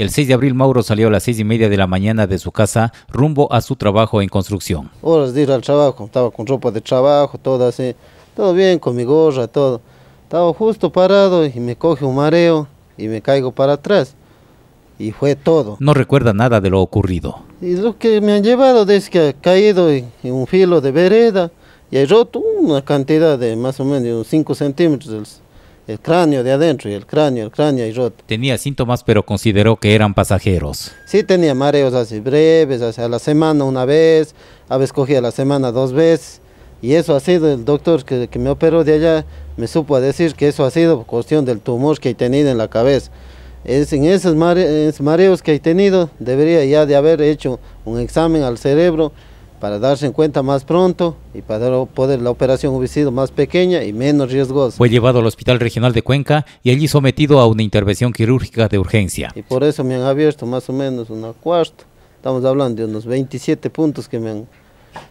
El 6 de abril, Mauro salió a las 6 y media de la mañana de su casa rumbo a su trabajo en construcción. Horas de ir al trabajo, estaba con ropa de trabajo, todo así, todo bien, con mi gorra, todo. Estaba justo parado y me coge un mareo y me caigo para atrás. Y fue todo. No recuerda nada de lo ocurrido. Y lo que me han llevado es que ha caído en un filo de vereda y he roto una cantidad de más o menos 5 centímetros el cráneo de adentro y el cráneo, el cráneo y roto. Tenía síntomas, pero consideró que eran pasajeros. Sí, tenía mareos así breves, o a la semana una vez, a veces cogía la semana dos veces. Y eso ha sido, el doctor que, que me operó de allá me supo decir que eso ha sido cuestión del tumor que he tenido en la cabeza. Es, en esos mareos que he tenido, debería ya de haber hecho un examen al cerebro para darse en cuenta más pronto y para poder la operación hubiese sido más pequeña y menos riesgosa. Fue llevado al Hospital Regional de Cuenca y allí sometido a una intervención quirúrgica de urgencia. Y por eso me han abierto más o menos una cuarta, estamos hablando de unos 27 puntos que me han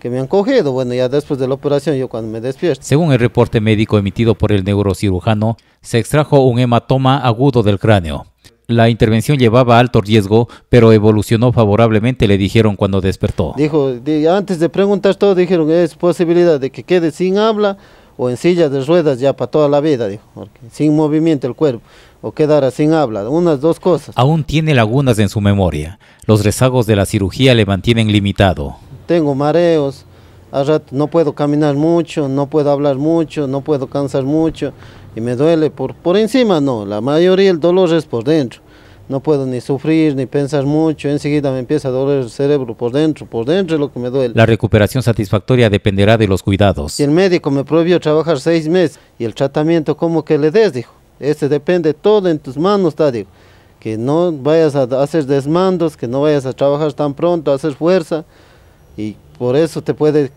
que me han cogido, bueno, ya después de la operación, yo cuando me despierto. Según el reporte médico emitido por el neurocirujano, se extrajo un hematoma agudo del cráneo. La intervención llevaba alto riesgo, pero evolucionó favorablemente, le dijeron cuando despertó. Dijo, antes de preguntar todo, dijeron, es posibilidad de que quede sin habla o en silla de ruedas ya para toda la vida, dijo, porque sin movimiento el cuerpo o quedara sin habla, unas dos cosas. Aún tiene lagunas en su memoria. Los rezagos de la cirugía le mantienen limitado. Tengo mareos, no puedo caminar mucho, no puedo hablar mucho, no puedo cansar mucho y me duele por, por encima, no, la mayoría el dolor es por dentro. No puedo ni sufrir ni pensar mucho, enseguida me empieza a doler el cerebro por dentro, por dentro es lo que me duele. La recuperación satisfactoria dependerá de los cuidados. Y el médico me prohibió trabajar seis meses y el tratamiento como que le des, dijo. Este depende todo en tus manos, está, dijo. Que no vayas a hacer desmandos, que no vayas a trabajar tan pronto, a hacer fuerza y por eso te puede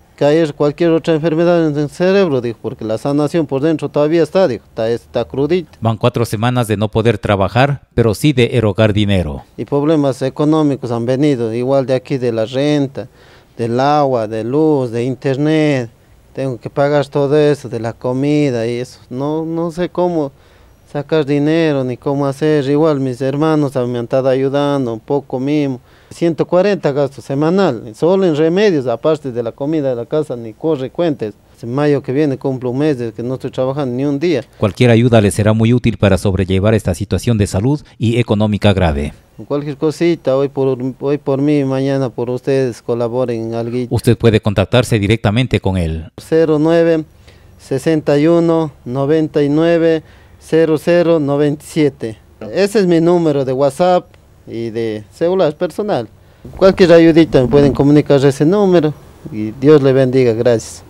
cualquier otra enfermedad en el cerebro, dijo, porque la sanación por dentro todavía está, dijo, está, está crudita. Van cuatro semanas de no poder trabajar, pero sí de erogar dinero. Y problemas económicos han venido, igual de aquí, de la renta, del agua, de luz, de internet. Tengo que pagar todo eso, de la comida y eso. No, no sé cómo sacar dinero ni cómo hacer. Igual mis hermanos me han estado ayudando un poco mismo. 140 gastos semanal, solo en remedios, aparte de la comida de la casa, ni corre cuentas. En mayo que viene cumplo un mes que no estoy trabajando ni un día. Cualquier ayuda le será muy útil para sobrellevar esta situación de salud y económica grave. Cualquier cosita, hoy por, hoy por mí, mañana por ustedes, colaboren en algo. Usted puede contactarse directamente con él. 09 61 99 0097. Ese es mi número de WhatsApp y de celular personal. Cualquier ayudita me pueden comunicar ese número y Dios le bendiga. Gracias.